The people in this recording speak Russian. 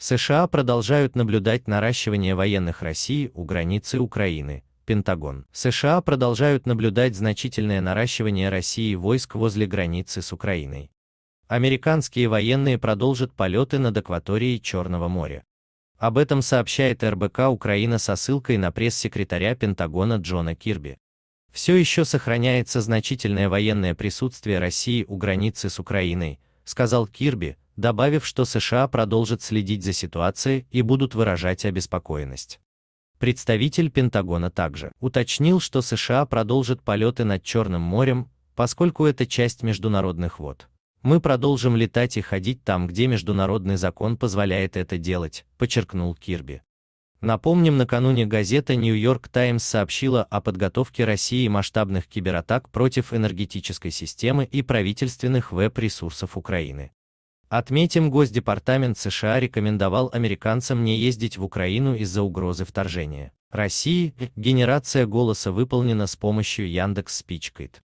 США продолжают наблюдать наращивание военных России у границы Украины. Пентагон. США продолжают наблюдать значительное наращивание России войск возле границы с Украиной. Американские военные продолжат полеты над акваторией Черного моря. Об этом сообщает РБК Украина со ссылкой на пресс-секретаря Пентагона Джона Кирби. Все еще сохраняется значительное военное присутствие России у границы с Украиной, сказал Кирби, добавив, что США продолжат следить за ситуацией и будут выражать обеспокоенность. Представитель Пентагона также уточнил, что США продолжат полеты над Черным морем, поскольку это часть международных вод. Мы продолжим летать и ходить там, где международный закон позволяет это делать, подчеркнул Кирби. Напомним, накануне газета New York Times сообщила о подготовке России масштабных кибератак против энергетической системы и правительственных веб-ресурсов Украины. Отметим, Госдепартамент США рекомендовал американцам не ездить в Украину из-за угрозы вторжения. России генерация голоса выполнена с помощью Яндекс Спичкайт.